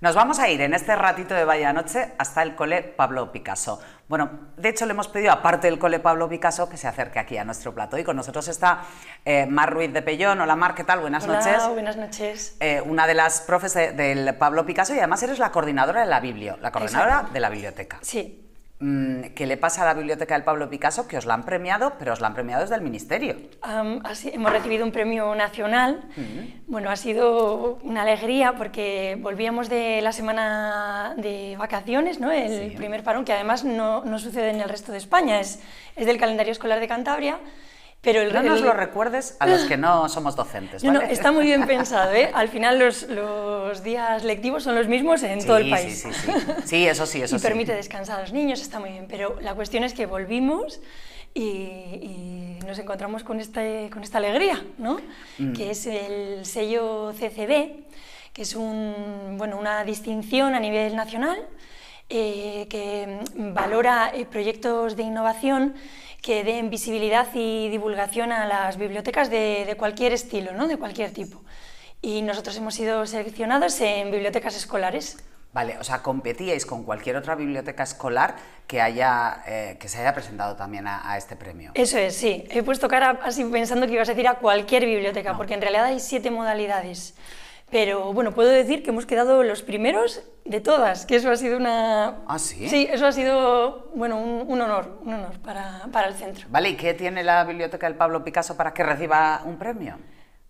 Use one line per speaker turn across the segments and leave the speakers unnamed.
Nos vamos a ir en este ratito de Vaya Noche hasta el cole Pablo Picasso. Bueno, de hecho le hemos pedido, aparte del cole Pablo Picasso, que se acerque aquí a nuestro plato. Y con nosotros está eh, Mar Ruiz de Pellón. Hola Mar, ¿qué tal? Buenas Hola, noches.
buenas noches.
Eh, una de las profes del Pablo Picasso y además eres la coordinadora de la Biblio, la coordinadora de la biblioteca. Sí. ¿Qué mm, que le pasa a la Biblioteca del Pablo Picasso, que os la han premiado, pero os la han premiado desde el Ministerio.
así, hemos recibido un premio nacional. Mm. Bueno, ha sido una alegría porque volvíamos de la semana de vacaciones, ¿no? el primer parón, que además no, no, sucede en el resto de España, es, es del calendario escolar de Cantabria. Pero el, no nos lo
recuerdes a los que no somos docentes. está
muy bien pensado. ¿eh? Al final los, días lectivos son los mismos en todo el país. Sí,
sí, eso sí, eso y permite
descansar a los niños, está muy bien. Pero la cuestión es que volvimos y, nos encontramos con, este, con esta alegría, ¿no? Mm. Que es el sello CCB, que es un, bueno, una distinción a nivel nacional eh, que valora eh, proyectos de innovación que den visibilidad y divulgación a las bibliotecas de, cualquier estilo, ¿no? de cualquier tipo. Y nosotros hemos sido seleccionados en bibliotecas
escolares. Vale, o sea, competíais con cualquier otra biblioteca escolar que, haya, eh, que se haya presentado también a, este premio.
Eso es, sí. He puesto cara así pensando que ibas a decir a cualquier biblioteca, porque en realidad hay siete modalidades. Pero bueno, puedo decir que hemos quedado los primeros de todas, que eso ha sido una... Ah, sí. Sí, eso ha sido, bueno, un, honor, un honor para, para, el centro. Vale, ¿y
qué tiene la biblioteca del Pablo Picasso para que reciba un premio?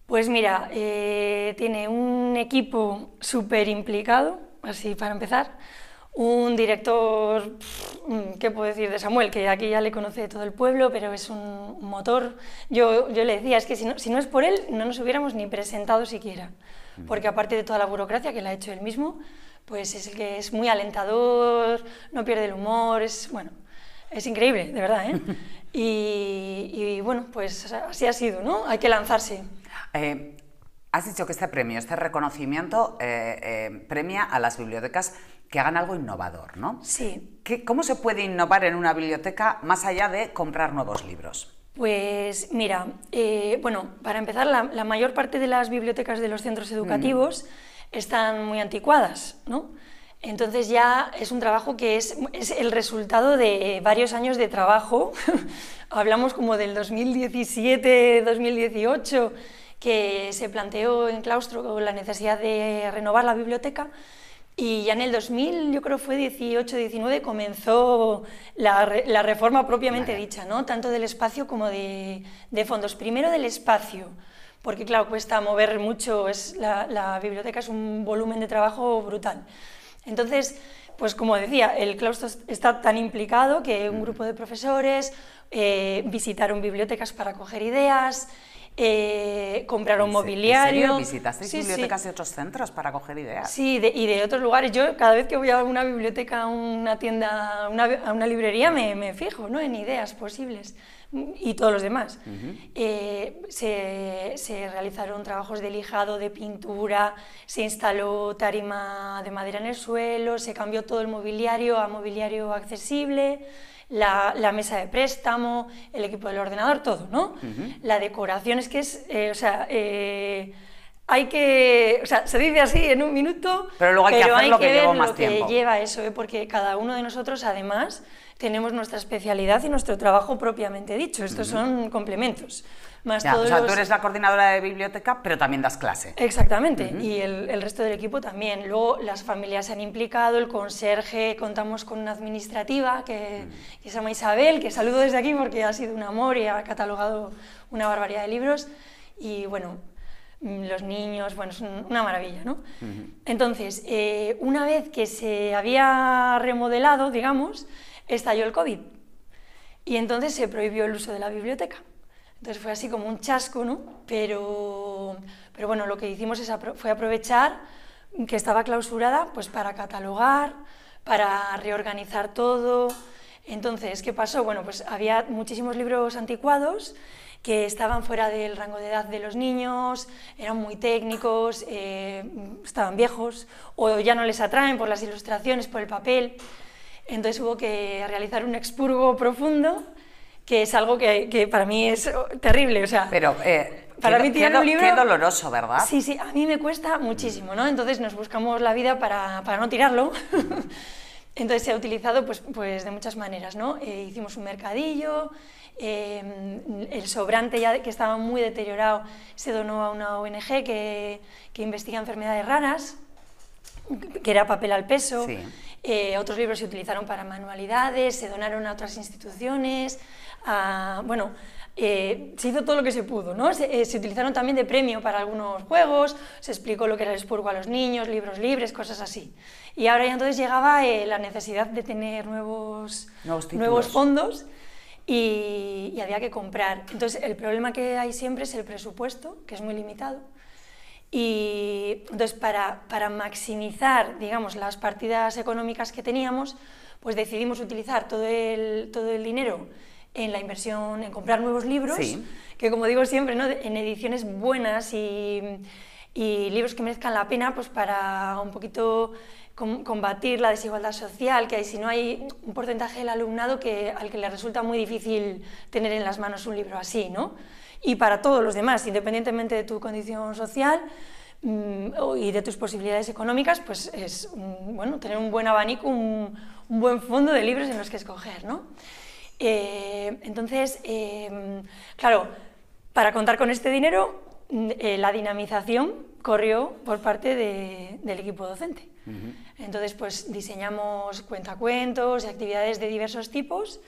Pues mira, eh, tiene un equipo súper implicado, así para empezar, un director, ¿qué puedo decir de Samuel? Que aquí ya le conoce todo el pueblo, pero es un motor. Yo, yo le decía, es que si no, si no es por él, no nos hubiéramos ni presentado siquiera porque aparte de toda la burocracia que le ha hecho él mismo, pues es el que es muy alentador, no pierde el humor, es, bueno, es increíble, de verdad, ¿eh? y, bueno, pues así ha sido, ¿no? Hay que
lanzarse. Eh, has dicho que este premio, este reconocimiento, eh, eh, premia a las bibliotecas que hagan algo innovador, ¿no? Sí. ¿Cómo se puede innovar en una biblioteca más allá de comprar nuevos libros?
Pues mira, eh, bueno, para empezar, la, mayor parte de las bibliotecas de los centros educativos están muy anticuadas, ¿no? Entonces ya es un trabajo que es el resultado de varios años de trabajo. Hablamos como del 2017, 2018, que se planteó en claustro la necesidad de renovar la biblioteca y ya en el 2000, yo creo fue 18-19, comenzó la, reforma propiamente dicha, ¿no? tanto del espacio como de, fondos. Primero del espacio, porque claro, cuesta mover mucho, es la, biblioteca es un volumen de trabajo brutal. Entonces, pues como decía, el claustro está tan implicado que un mm. grupo de profesores eh, visitaron bibliotecas para coger ideas, eh, compraron mobiliario. ¿Visitaste bibliotecas y
otros centros para coger ideas?
Sí, y de otros lugares. Yo cada vez que voy a una biblioteca, a una tienda, a una librería, me, fijo ¿no? en ideas posibles y todos los demás. Eh, se, se, realizaron trabajos de lijado, de pintura, se instaló tarima de madera en el suelo, se cambió todo el mobiliario a mobiliario accesible la, mesa de préstamo, el equipo del ordenador, todo, ¿no? La decoración es que es, eh, o sea, eh, hay que, o sea, se dice así en un minuto,
pero luego hay que hacer lo que, lleva más que lleva
eso, ¿eh? porque cada uno de nosotros además tenemos nuestra especialidad y nuestro trabajo propiamente dicho, estos son complementos. Más ya, o sea, tú eres la
coordinadora de biblioteca, pero también das clase.
Exactamente, y el, resto del equipo también. Luego las familias se han implicado, el conserje, contamos con una administrativa que, que se llama Isabel, que saludo desde aquí porque ha sido un amor y ha catalogado una barbaridad de libros. Y bueno, Mm, los niños, bueno, es una maravilla, ¿no? Entonces, eh, una vez que se había remodelado, digamos, estalló el COVID y entonces se prohibió el uso de la biblioteca. Entonces fue así como un chasco, ¿no? Pero, pero bueno, lo que hicimos fue aprovechar que estaba clausurada pues para catalogar, para reorganizar todo. Entonces, ¿qué pasó? Bueno, pues había muchísimos libros anticuados que estaban fuera del rango de edad de los niños, eran muy técnicos, eh, estaban viejos o ya no les atraen por las ilustraciones, por el papel. Entonces hubo que realizar un expurgo profundo, que es algo que, para mí es terrible. O sea, Pero, eh, para mí tirar un libro... Qué
doloroso, ¿verdad? Sí,
sí, a mí me cuesta muchísimo, ¿no? Entonces nos buscamos la vida para, no tirarlo. Entonces se ha utilizado pues, pues de muchas maneras, ¿no? Eh, hicimos un mercadillo, Em, el sobrante ya que estaba muy deteriorado se donó a una ONG que, que investiga enfermedades raras, que era papel al peso. Eh, otros libros se utilizaron para manualidades, se donaron a otras instituciones. bueno, eh, se hizo todo lo que se pudo, ¿no? Eh, se, utilizaron también de premio para algunos juegos, se explicó lo que era el expurgo a los niños, libros libres, cosas así. Y ahora ya entonces llegaba la necesidad de tener nuevos, nuevos fondos y, había que comprar. Entonces, el problema que hay siempre es el presupuesto, que es muy limitado. Y entonces, para, para maximizar, digamos, las partidas económicas que teníamos, pues decidimos utilizar todo el, todo el dinero en la inversión, en comprar nuevos libros, que como digo siempre, ¿no? en ediciones buenas y, y libros que merezcan la pena, pues para un poquito combatir la desigualdad social que hay, si no hay un porcentaje del alumnado que, al que le resulta muy difícil tener en las manos un libro así, ¿no? Y para todos los demás, independientemente de tu condición social mm, y de tus posibilidades económicas, pues es, bueno, tener un buen abanico, un, buen fondo de libros en los que escoger, ¿no? Eh, entonces, em, claro, para contar con este dinero, mm, eh, la dinamización corrió por parte del equipo docente. Entonces, pues diseñamos cuentacuentos y actividades de diversos tipos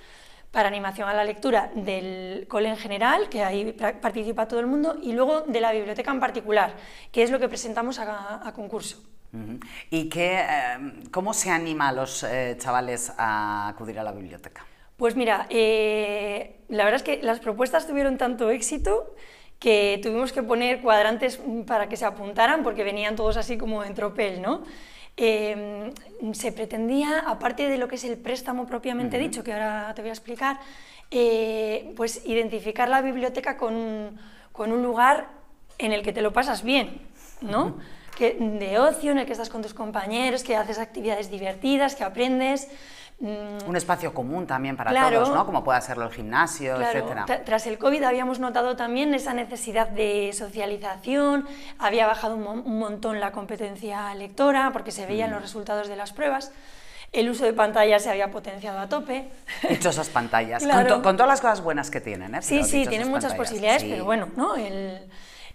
para animación a la lectura del cole en general, que ahí participa todo el mundo, y luego de la biblioteca en particular, que es lo que presentamos a, concurso.
¿Y em, cómo se anima a los eh, chavales a acudir a la biblioteca?
Pues mira, eh, la verdad es que las propuestas tuvieron tanto éxito que tuvimos que poner cuadrantes para que se apuntaran porque venían todos así como en tropel, ¿no? Em, se pretendía, aparte de lo que es el préstamo propiamente dicho, que ahora te voy a explicar, eh, pues identificar la biblioteca con, un lugar en el que te lo pasas bien, ¿no? de ocio, en el que estás con tus compañeros, que haces actividades divertidas, que aprendes. Mm.
un espacio común también para todos, ¿no? Como pueda ser el gimnasio, claro, etcétera.
tras el COVID habíamos notado también esa necesidad de socialización, había bajado un, montón la competencia lectora porque se veían mm. los resultados de las pruebas. El uso de pantallas se había potenciado a tope.
esas pantallas, con, con, todas las cosas buenas que tienen, ¿eh? sí, sí, tienen muchas posibilidades, pero bueno,
¿no? El,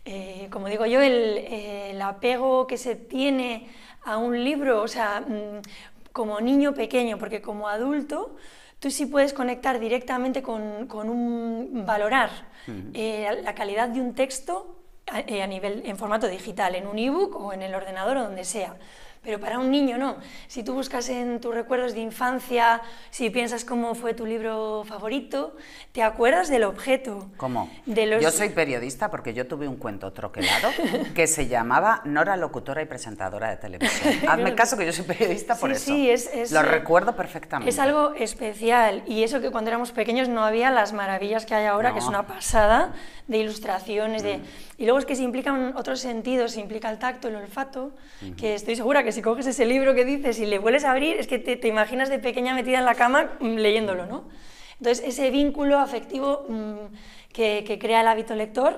eh, como digo yo, el, el apego que se tiene a un libro, o sea, mm, como niño pequeño, porque como adulto tú sí puedes conectar directamente con, con un valorar eh, la calidad de un texto eh, a nivel en formato digital, en un ebook o en el ordenador o donde sea pero para un niño no. Si tú buscas en tus recuerdos de infancia, si piensas cómo fue tu libro favorito, te acuerdas del objeto.
¿Cómo? De Yo soy periodista porque yo tuve un cuento troquelado que se llamaba Nora locutora y presentadora de televisión. Hazme caso que yo soy periodista por eso. es, Lo recuerdo perfectamente. Es
algo especial y eso que cuando éramos pequeños no había las maravillas que hay ahora, que es una pasada de ilustraciones, de... Mm. Y luego es que se implican otros sentidos, se implica el tacto, el olfato, que estoy segura que si coges ese libro que dices y le vuelves a abrir, es que te, imaginas de pequeña metida en la cama mm, leyéndolo, ¿no? Entonces, ese vínculo afectivo mm, que, crea el hábito lector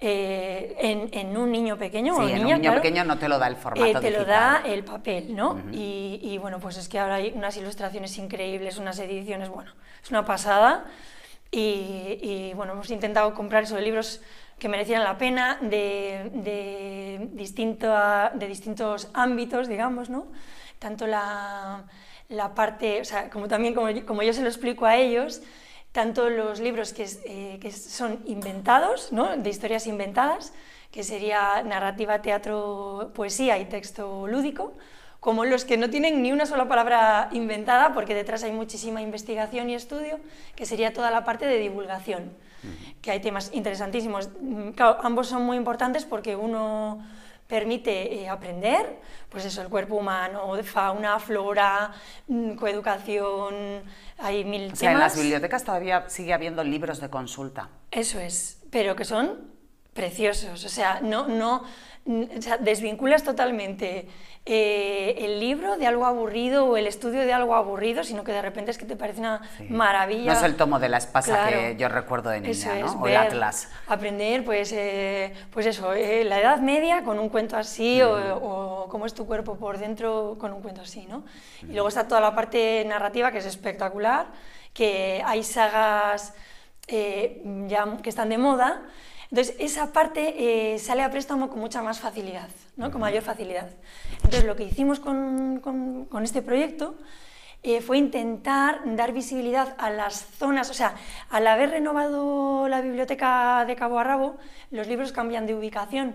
eh, en, un niño pequeño sí, un niño pequeño no te lo da el eh, formato te lo da el papel, ¿no? y, bueno, pues es que ahora hay unas ilustraciones increíbles, unas ediciones, bueno, es una pasada. Y, bueno, hemos intentado comprar esos libros que merecieran la pena, de, distintos ámbitos, digamos, ¿no? Tanto la, parte, o sea, como también como, yo se lo explico a ellos, tanto los libros eh, que, son inventados, ¿no? de historias inventadas, que sería narrativa, teatro, poesía y texto lúdico, como los que no tienen ni una sola palabra inventada, porque detrás hay muchísima investigación y estudio, que sería toda la parte de divulgación que hay temas interesantísimos. Mm, ambos son muy importantes porque uno permite eh, aprender, pues eso, el cuerpo humano, fauna, flora, mm, coeducación, hay mil o temas. Sea, en las
bibliotecas todavía sigue habiendo libros de consulta.
Eso es, pero que son preciosos, o sea, no, no, desvinculas totalmente eh, el libro de algo aburrido o el estudio de algo aburrido, sino que de repente es que te parece una maravilla. No es el tomo
de la espasa que yo recuerdo de niña, ¿no? o el atlas.
Aprender, pues, eh, pues eso, eh, la Edad Media con un cuento así, mm. o, cómo es tu cuerpo por dentro con un cuento así, ¿no? Y mm. luego está toda la parte narrativa que es espectacular, que hay sagas que están de moda entonces, esa parte eh, sale a préstamo con mucha más facilidad, ¿no? con mayor facilidad. Entonces, lo que hicimos con, con, este proyecto eh, fue intentar dar visibilidad a las zonas, o sea, al haber renovado la biblioteca de cabo a rabo, los libros cambian de ubicación.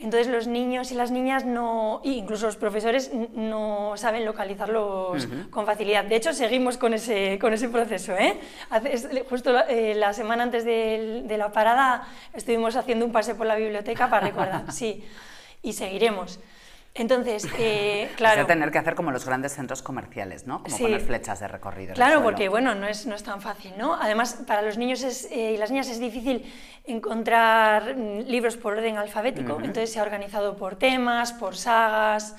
Entonces los niños y las niñas no, incluso los profesores no saben localizarlos con facilidad. De hecho, seguimos con ese, con ese proceso. ¿eh? justo eh, la, semana antes de, de la parada estuvimos haciendo un pase por la biblioteca para recordar, sí, y seguiremos. Entonces, eh, claro. tener
que hacer como los grandes centros comerciales, ¿no? Como poner flechas de recorrido. Claro, porque bueno,
no es, no es tan fácil, ¿no? Además, para los niños eh, y las niñas es difícil encontrar mm, libros por orden alfabético, entonces se ha organizado por temas, por sagas.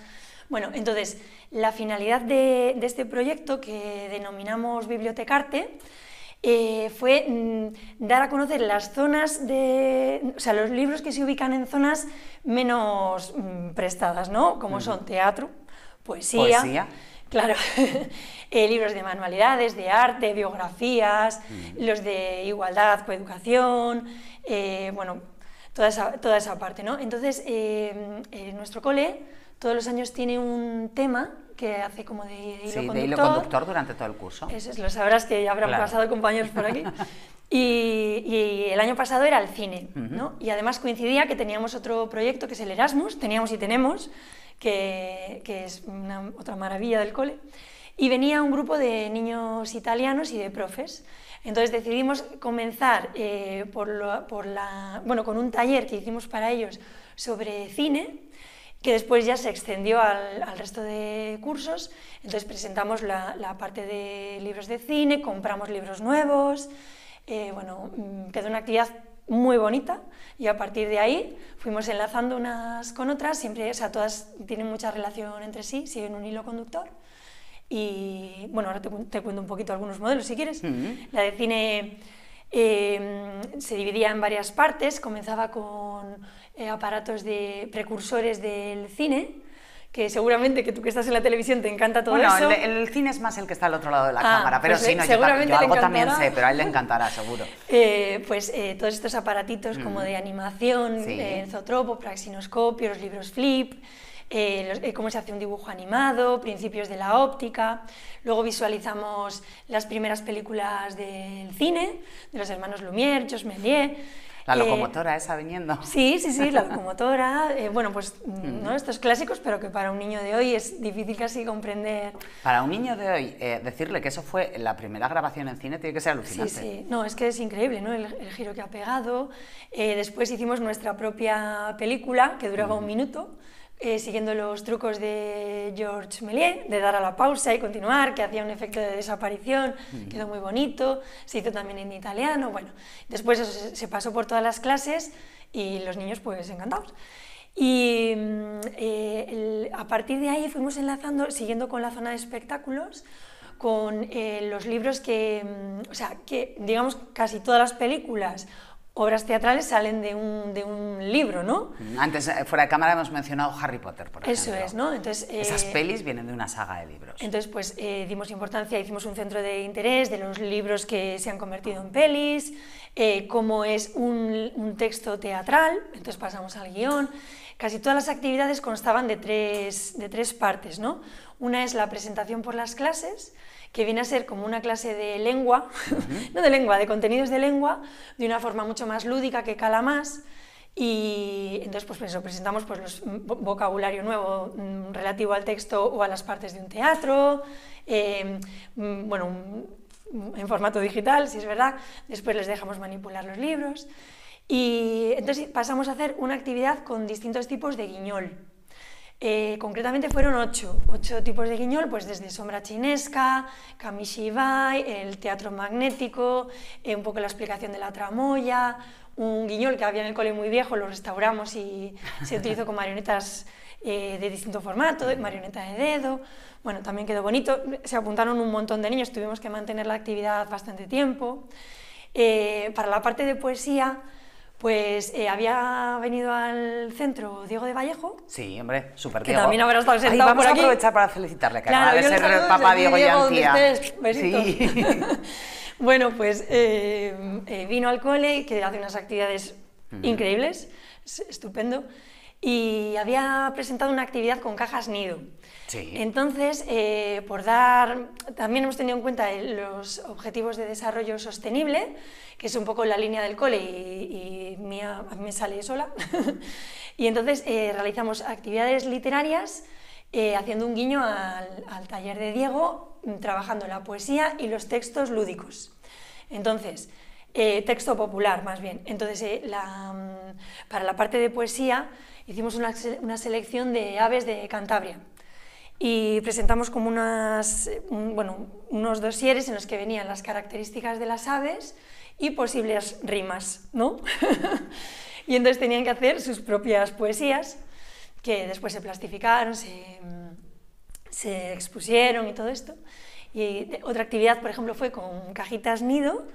Bueno, entonces, la finalidad de, de este proyecto que denominamos Bibliotecarte eh, fue mm, dar a conocer las zonas de, o sea, los libros que se ubican en zonas menos mm, prestadas, ¿no? Como son teatro, poesía, claro, eh, libros de manualidades, de arte, biografías, los de igualdad, coeducación, eh, bueno, toda esa, toda esa parte, ¿no? Entonces, en nuestro cole todos los años tiene un tema que hace como de hilo, sí, conductor. de hilo conductor durante todo el curso. Eso es, lo sabrás que ya habrán pasado compañeros por aquí. Y, el año pasado era el cine, ¿no? Y además coincidía que teníamos otro proyecto que es el Erasmus, teníamos y tenemos, que, es otra maravilla del cole. Y venía un grupo de niños italianos y de profes. Entonces decidimos comenzar eh, por, por la, bueno, con un taller que hicimos para ellos sobre cine que después ya se extendió al, resto de cursos. Entonces presentamos la, parte de libros de cine, compramos libros nuevos, eh, bueno, mm, quedó una actividad muy bonita y a partir de ahí fuimos enlazando unas con otras, siempre, o sea, todas tienen mucha relación entre sí, siguen un hilo conductor. Y bueno, ahora te, cuento un poquito algunos modelos si quieres. La de cine eh, se dividía en varias partes, comenzaba con eh, aparatos de precursores del cine, que seguramente que tú que estás en la televisión te encanta todo eso. Bueno,
el, cine es más el que está al otro lado de la ah, cámara, pero pues sí, no, seguramente yo, yo algo también sé, pero a él le encantará, seguro.
Eh, pues eh, todos estos aparatitos como mm. de animación, sí. zootropo, praxinoscopios, libros flip, cómo se hace un dibujo animado, principios de la óptica. Luego visualizamos las primeras películas del cine, de los hermanos Lumière, Jos Méliès
la eh, locomotora
esa viniendo. Sí, sí, sí, la locomotora. Eh, bueno, pues mm, ¿no? estos clásicos, pero que para un niño de hoy es difícil casi comprender.
Para un niño de hoy, eh, decirle que eso fue la primera grabación en cine tiene que ser alucinante. Sí, sí.
No, es que es increíble, ¿no? El, giro que ha pegado. después hicimos nuestra propia película, que duraba un minuto. Eh, siguiendo los trucos de George Méliès, de dar a la pausa y continuar, que hacía un efecto de desaparición, quedó muy bonito, se hizo también en italiano, bueno, después se, pasó por todas las clases y los niños pues encantados. Y mm, eh, a partir de ahí fuimos enlazando, siguiendo con la zona de espectáculos, con eh, los libros que, mm, o sea, que digamos casi todas las películas obras teatrales salen de un,
libro, ¿no? Antes, eh, fuera de cámara, hemos mencionado Harry Potter, por
ejemplo. Eso es, ¿no? Entonces, Esas eh, pelis
vienen de una saga de libros.
Entonces, pues eh, dimos importancia, hicimos un centro de interés de los libros que se han convertido en pelis, cómo es un, texto teatral, entonces pasamos al guión. Casi todas las actividades constaban de tres, de tres partes, ¿no? Una es la presentación por las clases, que viene a ser como una clase de lengua, no de lengua, de contenidos de lengua, de una forma mucho más lúdica que cala más. Y entonces pues, pues presentamos pues, los, mm, vocabulario nuevo mm, relativo al texto o a las partes de un teatro, em, mm, bueno, en formato digital, si es verdad. Después les dejamos manipular los libros. Y entonces pasamos a hacer una actividad con distintos tipos de guiñol. Eh, concretamente fueron ocho, ocho tipos de guiñol, pues desde sombra chinesca, kamishibai, el teatro magnético, eh, un poco la explicación de la tramoya, un guiñol que había en el cole muy viejo, lo restauramos y se utilizó con marionetas eh, de distinto formato, marioneta de dedo, bueno, también quedó bonito, se apuntaron un montón de niños, tuvimos que mantener la actividad bastante tiempo. para la parte de poesía, pues eh, había venido al centro Diego de Vallejo.
Sí, hombre, súper Diego. Que también habrá estado sentado aquí. vamos a aprovechar para felicitarle, que claro, acaba de ser el papá Diego, Diego Sí.
bueno, pues
eh,
eh, vino al cole, que hace unas actividades
increíbles,
estupendo y había presentado una actividad con cajas nido. Entonces, eh, por dar, también hemos tenido en cuenta los objetivos de desarrollo sostenible, que es un poco la línea del cole y, mía, me sale sola. y entonces eh, realizamos actividades literarias eh, haciendo un guiño al, al taller de Diego, trabajando la poesía y los textos lúdicos. Entonces, eh, texto popular más bien. Entonces, eh, mm, para la parte de poesía hicimos una, selección de aves de Cantabria y presentamos como unas, eh, bueno, unos dosieres en los que venían las características de las aves y posibles rimas, ¿no? y entonces tenían que hacer sus propias poesías que después se plastificaron, se, mm, se expusieron y todo esto. Y otra actividad, por ejemplo, fue con cajitas nido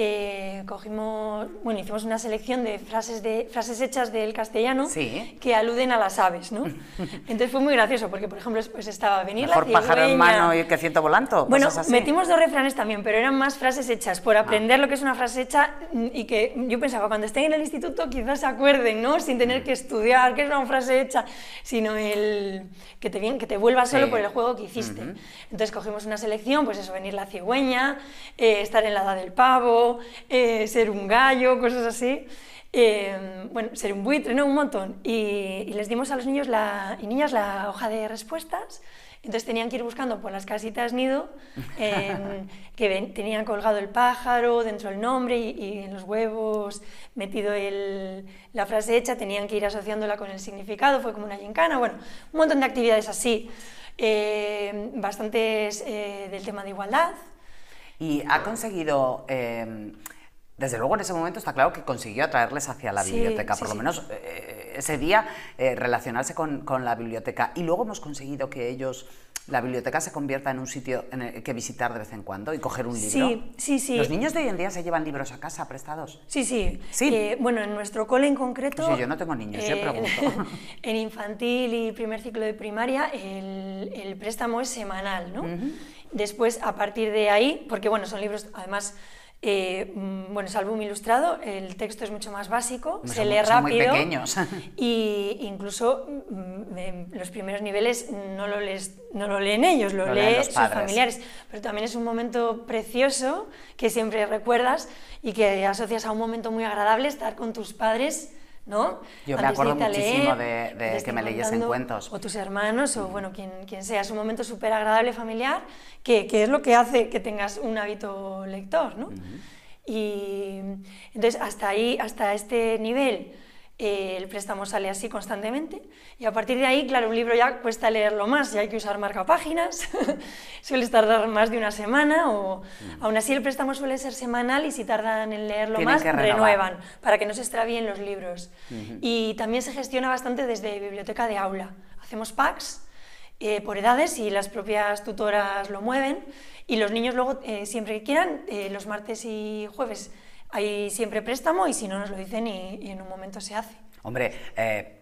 eh, cogimos, bueno, hicimos una selección de frases, de, frases hechas del castellano que aluden a las aves, ¿no? Entonces fue muy gracioso, porque por ejemplo pues estaba venir Mejor la pájaro en mano y
que ciento volando. Bueno, metimos
dos refranes también, pero eran más frases hechas, por ah. aprender lo que es una frase hecha y que yo pensaba, cuando estén en el instituto quizás se acuerden, ¿no? Sin tener que estudiar qué es una frase hecha, sino el que te, que te vuelva solo por el juego que hiciste. Entonces cogimos una selección, pues eso, venir la cigüeña, eh, estar en la edad del pavo, eh, ser un gallo, cosas así. Eh, bueno, ser un buitre, ¿no? Un montón. Y, les dimos a los niños y niñas la hoja de respuestas. Entonces tenían que ir buscando por las casitas nido, que tenían colgado el pájaro, dentro el nombre y, en los huevos metido la frase hecha, tenían que ir asociándola con el significado, fue como una gincana, bueno, un montón de actividades así, eh, bastantes del tema de igualdad,
y ha conseguido... Em, desde luego en ese momento está claro que consiguió atraerles hacia la biblioteca, por lo menos eh, ese día eh, relacionarse con, la biblioteca. Y luego hemos conseguido que ellos, la biblioteca se convierta en un sitio que visitar de vez en cuando y coger un libro. Sí,
sí, sí. Los niños de
hoy en día se llevan libros a casa prestados. Sí, sí. sí. Eh, bueno, en nuestro cole en concreto... Sí, yo no tengo niños, yo pregunto.
En infantil y primer ciclo de primaria el, préstamo es semanal, ¿no? Después, a partir de ahí, porque bueno, son libros, además, eh, mm, bueno, es álbum ilustrado, el texto es mucho más básico, se lee rápido. Y incluso mm, los primeros niveles no lo, no lo leen ellos, lo, lo leen sus familiares. Pero también es un momento precioso que siempre recuerdas y que asocias a un momento muy agradable estar con tus padres
yo me acuerdo muchísimo de, que me en cuentos. O
tus hermanos, o mm. bueno, quien, sea, es un momento súper agradable familiar, que, es lo que hace que tengas un hábito lector, ¿no? Y entonces, hasta ahí, hasta este nivel, eh, el préstamo sale así constantemente y a partir de ahí, claro, un libro ya cuesta leerlo más, y hay que usar marcapáginas, suele tardar más de una semana o mm. aún así el préstamo suele ser semanal y si tardan en leerlo más, renuevan para que no se extravíen los libros. Y también se gestiona bastante desde biblioteca de aula. Hacemos packs eh, por edades y las propias tutoras lo mueven y los niños luego eh, siempre que quieran, los martes y jueves, hay siempre préstamo y si no nos lo dicen y, en un momento se hace.
Hombre, eh,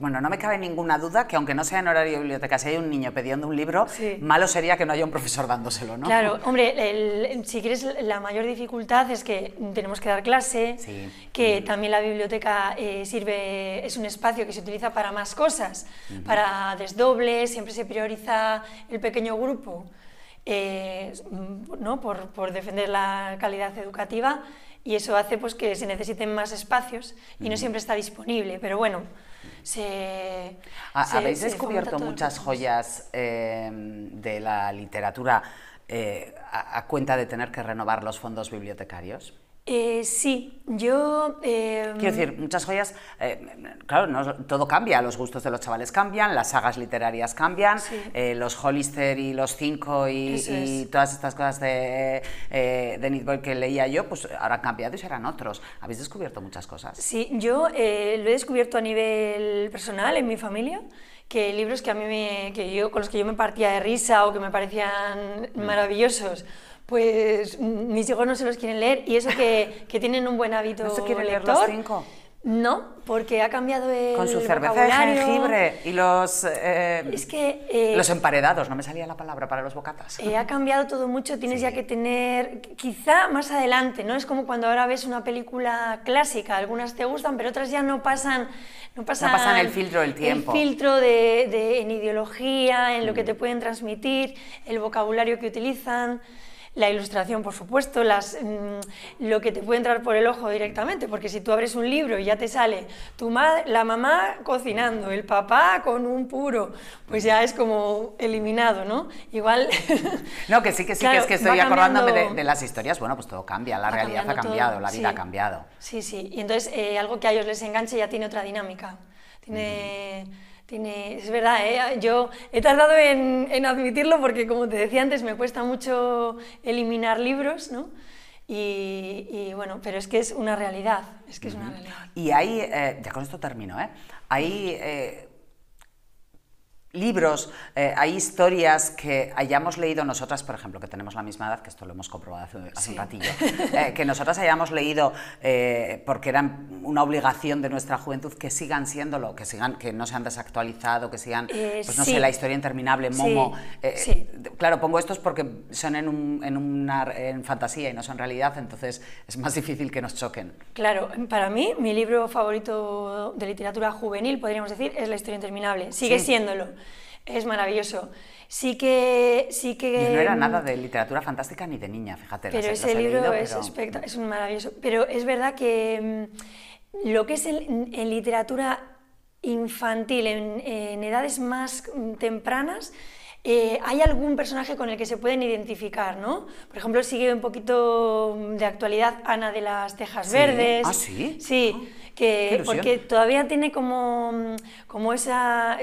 bueno, no me cabe ninguna duda que aunque no sea en horario biblioteca, si hay un niño pidiendo un libro, malo sería que no haya un profesor dándoselo, ¿no? Claro,
hombre, si quieres, la mayor dificultad es que tenemos que dar clase, que también la biblioteca eh, sirve, es un espacio que se utiliza para más cosas, para desdobles, siempre se prioriza el pequeño grupo. Eh, ¿no? por, defender la calidad educativa y eso hace pues, que se necesiten más espacios y no siempre está disponible. Pero bueno, se... habéis descubierto muchas
joyas em, de la literatura eh, a cuenta de tener que renovar los fondos bibliotecarios.
Eh, sí, yo... Em, Quiero decir,
muchas joyas, eh, claro, todo cambia, los gustos de los chavales cambian, las sagas literarias cambian, eh, los Hollister y los Cinco y, todas estas cosas de, de que leía yo, pues ahora han cambiado y serán otros. Habéis descubierto muchas cosas.
Sí, yo lo he descubierto a nivel personal, en mi familia, que libros que a mí que yo, con los que yo me partía de risa o que me parecían mm. maravillosos pues mm, mis hijos no se los quieren leer y eso que, que tienen un buen hábito. ¿No se quieren leer los cinco? No, porque ha cambiado el Con su cerveza de jengibre
y los... Eh, es que... Eh, los emparedados, no me salía la palabra para los bocatas. Eh,
ha cambiado todo mucho, tienes ya que tener... Quizá más adelante, ¿no? Es como cuando ahora ves una película clásica, algunas te gustan, pero otras ya no pasan... No pasan, el filtro del tiempo. El filtro de, en ideología, en lo que mm. te pueden transmitir, el vocabulario que utilizan la ilustración, por supuesto, las, mm, lo que te puede entrar por el ojo directamente, porque si tú abres un libro y ya te sale tu la mamá cocinando, el papá con un puro, pues ya es como eliminado, ¿no? Igual...
no, que sí, que sí, que estoy acordándome de, las historias, bueno, pues todo cambia, la realidad ha cambiado, la vida ha cambiado.
Sí, sí, y entonces eh, algo que a ellos les enganche ya tiene otra dinámica, tiene es verdad, ¿eh? yo he tardado en, admitirlo porque, como te decía antes, me cuesta mucho eliminar libros, ¿no? Y, bueno, pero es que es una realidad,
Y ahí, eh, ya con esto termino, ¿eh? Hay libros, eh, hay historias que hayamos leído nosotras, por ejemplo, que tenemos la misma edad, que esto lo hemos comprobado hace, un ratillo, eh, que nosotras hayamos leído eh, porque eran una obligación de nuestra juventud, que sigan siéndolo, que sigan, que no se han desactualizado, que sigan, pues no sé, la historia interminable, Momo. Claro, pongo estos porque son en, un, en una en fantasía y no son realidad, entonces es más difícil que nos choquen.
Claro, para mí mi libro favorito de literatura juvenil, podríamos decir, es La historia interminable. Sigue siéndolo es maravilloso. Sí que, sí que... Y no era nada mm,
de literatura fantástica ni de niña, fíjate. Pero ese libro es,
es maravilloso. Pero es verdad que mm, lo que es en, literatura infantil, en, edades más mm, tempranas, eh, hay algún personaje con el que se pueden identificar, ¿no? Por ejemplo, sigue un poquito de actualidad Ana de las Tejas Verdes. Ah, sí. Sí. Ah que porque todavía tiene como, como, esa,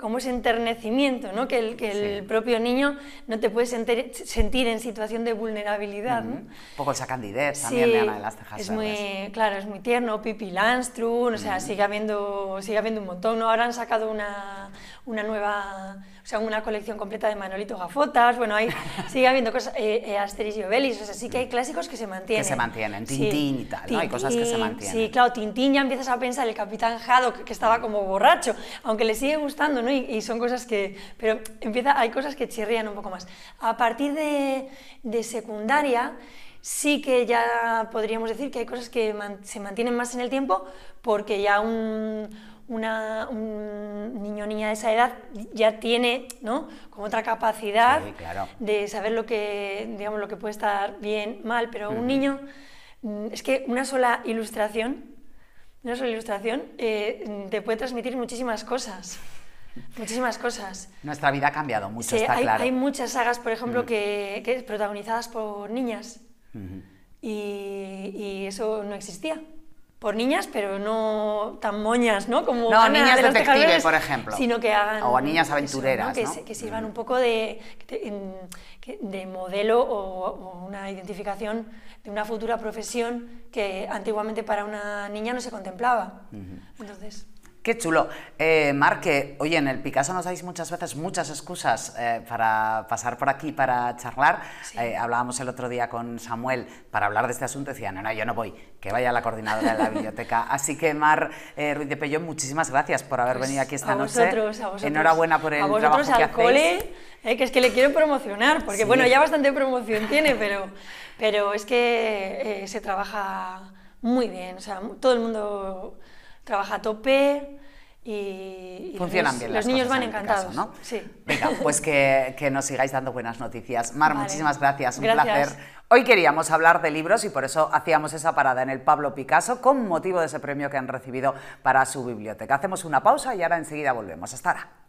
como ese enternecimiento, ¿no? que, el, que el propio niño no te puede sentir, en situación de vulnerabilidad. Un
poco esa candidez también de Ana de las Tejas es
muy, Claro, es muy tierno, Pipi Landstrun, o sea, sigue, habiendo, sigue un montón. ¿no? Ahora han sacado una, una nueva o sea, una colección completa de Manolito Gafotas, bueno, ahí sigue habiendo cosas, eh, eh, Asterix y Obelix, o sea, sí que hay clásicos que se mantienen. Que se mantienen, Tintín y tal, Hay cosas que se mantienen. Sí, claro, Tintín ya empiezas a pensar el Capitán Haddock, que estaba como borracho, aunque le sigue gustando, ¿no? Y, son cosas que, pero empieza, hay cosas que chirrían un poco más. A partir de, secundaria, sí que ya podríamos decir que hay cosas que se mantienen más en el tiempo porque ya un una, un niño o niña de esa edad ya tiene como otra capacidad de saber lo que, digamos, lo que puede estar bien, mal, pero un niño, mm, es que una sola ilustración, una sola ilustración eh, mm, te puede transmitir muchísimas cosas. Muchísimas cosas.
Nuestra vida ha cambiado mucho, está hay, claro. Hay
muchas sagas, por ejemplo, mm. que, protagonizadas por niñas. y eso no existía por niñas, pero no tan moñas, ¿no? Como no, niñas detectives, por ejemplo. Sino que hagan... O niñas aventureras, ¿no? Que, sirvan un poco de, de, modelo o, una identificación de una futura profesión que antiguamente para una niña no se contemplaba. Entonces...
Qué chulo. Eh, Mar, que, oye, en el Picasso nos dais muchas veces muchas excusas eh, para pasar por aquí, para charlar. Eh, hablábamos el otro día con Samuel para hablar de este asunto. Decía, no, no, yo no voy, que vaya la coordinadora de la biblioteca. Así que, Mar Ruiz de Pello, muchísimas gracias por haber pues venido aquí esta a A vosotros. Enhorabuena por el a vosotros trabajo que cole,
que es que le quiero promocionar, porque bueno, ya bastante promoción tiene, pero, pero es que se trabaja muy bien. O sea, todo el mundo trabaja a tope y, funcionan los, bien. Los niños van encantados. ¿no?
Venga, pues que, nos sigáis dando buenas noticias. Mar, muchísimas gracias, un placer. Hoy queríamos hablar de libros y por eso hacíamos esa parada en el Pablo Picasso con motivo de ese premio que han recibido para su biblioteca. Hacemos una pausa y ahora enseguida volvemos. Hasta ahora.